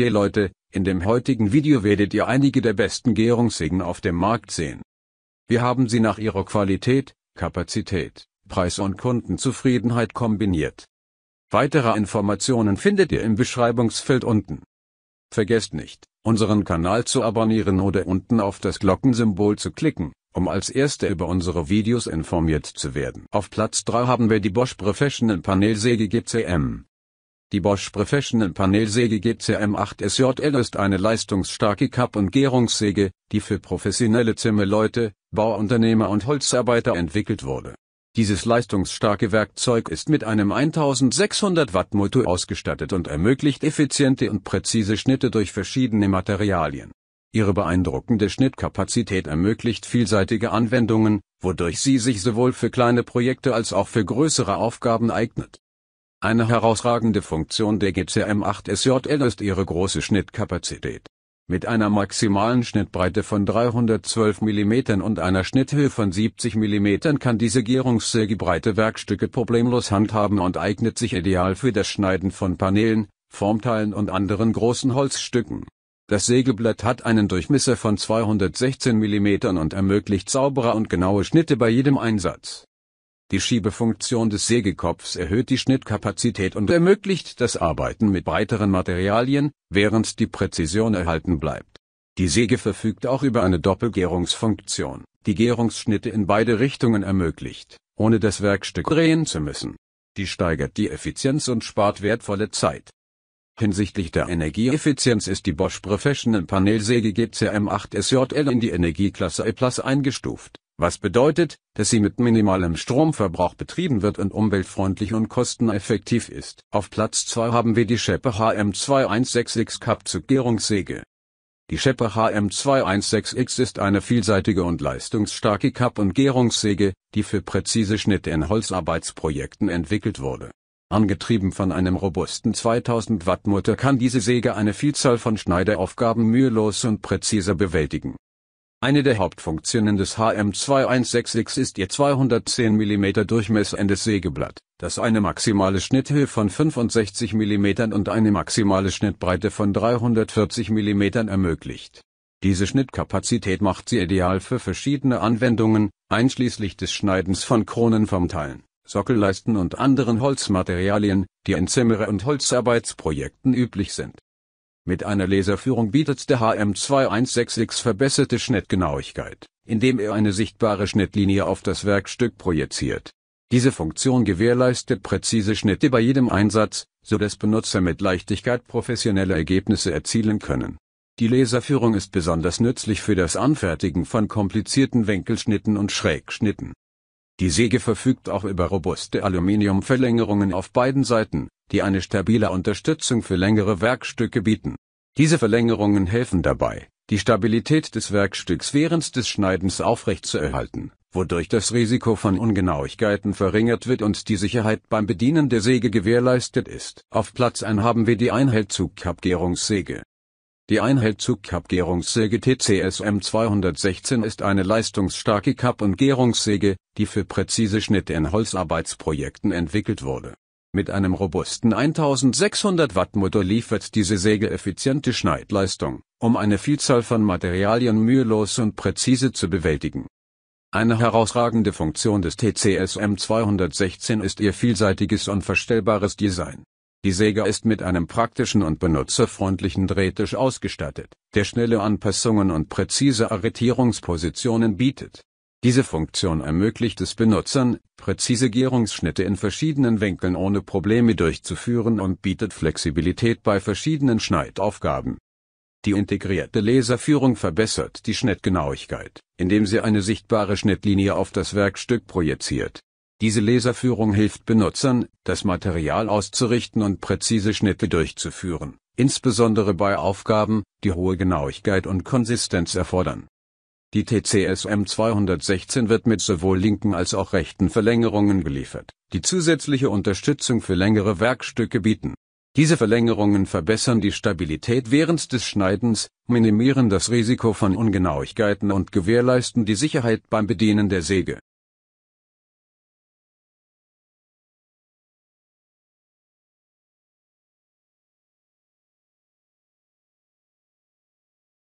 Hey Leute, in dem heutigen Video werdet ihr einige der besten Gärungssägen auf dem Markt sehen. Wir haben sie nach ihrer Qualität, Kapazität, Preis und Kundenzufriedenheit kombiniert. Weitere Informationen findet ihr im Beschreibungsfeld unten. Vergesst nicht, unseren Kanal zu abonnieren oder unten auf das Glockensymbol zu klicken, um als Erster über unsere Videos informiert zu werden. Auf Platz 3 haben wir die Bosch Professional Panelsäge GCM. Die Bosch Professional Panelsäge GCM8 SJL ist eine leistungsstarke Kapp- und Gärungssäge, die für professionelle Zimmerleute, Bauunternehmer und Holzarbeiter entwickelt wurde. Dieses leistungsstarke Werkzeug ist mit einem 1600 Watt Motor ausgestattet und ermöglicht effiziente und präzise Schnitte durch verschiedene Materialien. Ihre beeindruckende Schnittkapazität ermöglicht vielseitige Anwendungen, wodurch sie sich sowohl für kleine Projekte als auch für größere Aufgaben eignet. Eine herausragende Funktion der GCM8SJL ist ihre große Schnittkapazität. Mit einer maximalen Schnittbreite von 312 mm und einer Schnitthöhe von 70 mm kann diese Gärungssäge breite Werkstücke problemlos handhaben und eignet sich ideal für das Schneiden von Paneelen, Formteilen und anderen großen Holzstücken. Das Sägeblatt hat einen Durchmesser von 216 mm und ermöglicht saubere und genaue Schnitte bei jedem Einsatz. Die Schiebefunktion des Sägekopfs erhöht die Schnittkapazität und ermöglicht das Arbeiten mit breiteren Materialien, während die Präzision erhalten bleibt. Die Säge verfügt auch über eine Doppelgärungsfunktion, die Gärungsschnitte in beide Richtungen ermöglicht, ohne das Werkstück drehen zu müssen. Die steigert die Effizienz und spart wertvolle Zeit. Hinsichtlich der Energieeffizienz ist die Bosch Professional Panelsäge GCM8SJL in die Energieklasse E plus eingestuft was bedeutet, dass sie mit minimalem Stromverbrauch betrieben wird und umweltfreundlich und kosteneffektiv ist. Auf Platz 2 haben wir die Scheppe HM216X Kappzugierungssäge. Die Scheppe HM216X ist eine vielseitige und leistungsstarke Kapp- und Gärungssäge, die für präzise Schnitte in Holzarbeitsprojekten entwickelt wurde. Angetrieben von einem robusten 2000 Watt Motor kann diese Säge eine Vielzahl von Schneideaufgaben mühelos und präzise bewältigen eine der Hauptfunktionen des HM2166 ist ihr 210 mm durchmessendes Sägeblatt, das eine maximale Schnitthöhe von 65 mm und eine maximale Schnittbreite von 340 mm ermöglicht. Diese Schnittkapazität macht sie ideal für verschiedene Anwendungen, einschließlich des Schneidens von Kronen vom Teilen, Sockelleisten und anderen Holzmaterialien, die in Zimmerer- und Holzarbeitsprojekten üblich sind mit einer Laserführung bietet der hm 216 x verbesserte Schnittgenauigkeit, indem er eine sichtbare Schnittlinie auf das Werkstück projiziert. Diese Funktion gewährleistet präzise Schnitte bei jedem Einsatz, so dass Benutzer mit Leichtigkeit professionelle Ergebnisse erzielen können. Die Laserführung ist besonders nützlich für das Anfertigen von komplizierten Winkelschnitten und Schrägschnitten. Die Säge verfügt auch über robuste Aluminiumverlängerungen auf beiden Seiten, die eine stabile Unterstützung für längere Werkstücke bieten. Diese Verlängerungen helfen dabei, die Stabilität des Werkstücks während des Schneidens aufrechtzuerhalten, wodurch das Risiko von Ungenauigkeiten verringert wird und die Sicherheit beim Bedienen der Säge gewährleistet ist. Auf Platz 1 haben wir die Einhellzugkappgärungssäge. Die Einhellzugkappgärungssäge TCSM 216 ist eine leistungsstarke Kapp- und Gärungssäge, die für präzise Schnitte in Holzarbeitsprojekten entwickelt wurde mit einem robusten 1600 Watt Motor liefert diese Säge effiziente Schneidleistung, um eine Vielzahl von Materialien mühelos und präzise zu bewältigen. Eine herausragende Funktion des TCS M216 ist ihr vielseitiges und verstellbares Design. Die Säge ist mit einem praktischen und benutzerfreundlichen Drehtisch ausgestattet, der schnelle Anpassungen und präzise Arretierungspositionen bietet. Diese Funktion ermöglicht es Benutzern, präzise Gärungsschnitte in verschiedenen Winkeln ohne Probleme durchzuführen und bietet Flexibilität bei verschiedenen Schneidaufgaben. Die integrierte Laserführung verbessert die Schnittgenauigkeit, indem sie eine sichtbare Schnittlinie auf das Werkstück projiziert. Diese Laserführung hilft Benutzern, das Material auszurichten und präzise Schnitte durchzuführen, insbesondere bei Aufgaben, die hohe Genauigkeit und Konsistenz erfordern die TCSM 216 wird mit sowohl linken als auch rechten Verlängerungen geliefert, die zusätzliche Unterstützung für längere Werkstücke bieten. Diese Verlängerungen verbessern die Stabilität während des Schneidens, minimieren das Risiko von Ungenauigkeiten und gewährleisten die Sicherheit beim Bedienen der Säge